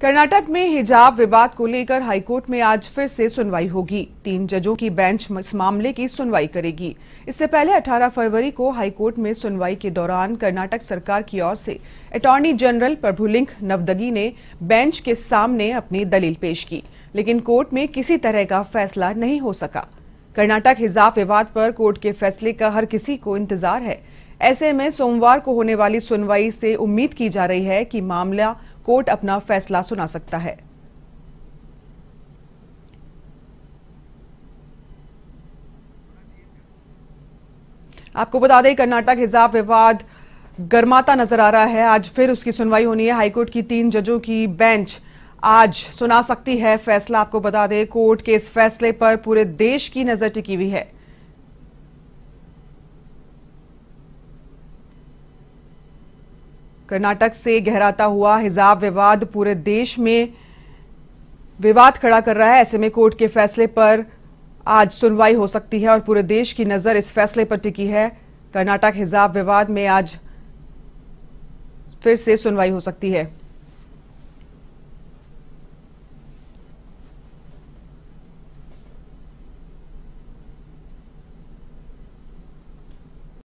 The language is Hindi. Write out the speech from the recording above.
कर्नाटक में हिजाब विवाद को लेकर हाईकोर्ट में आज फिर से सुनवाई होगी तीन जजों की बेंच इस मामले की सुनवाई करेगी इससे पहले 18 फरवरी को हाईकोर्ट में सुनवाई के दौरान कर्नाटक सरकार की ओर से अटॉर्नी जनरल प्रभुलिंक नवदगी ने बेंच के सामने अपनी दलील पेश की लेकिन कोर्ट में किसी तरह का फैसला नहीं हो सका कर्नाटक हिजाब विवाद पर कोर्ट के फैसले का हर किसी को इंतजार है ऐसे में सोमवार को होने वाली सुनवाई से उम्मीद की जा रही है कि मामला कोर्ट अपना फैसला सुना सकता है आपको बता दें कर्नाटक हिजाब विवाद गर्माता नजर आ रहा है आज फिर उसकी सुनवाई होनी है हाईकोर्ट की तीन जजों की बेंच आज सुना सकती है फैसला आपको बता दें कोर्ट के इस फैसले पर पूरे देश की नजर टिकी हुई है कर्नाटक से गहराता हुआ हिजाब विवाद पूरे देश में विवाद खड़ा कर रहा है ऐसे में कोर्ट के फैसले पर आज सुनवाई हो सकती है और पूरे देश की नजर इस फैसले पर टिकी है कर्नाटक हिजाब विवाद में आज फिर से सुनवाई हो सकती है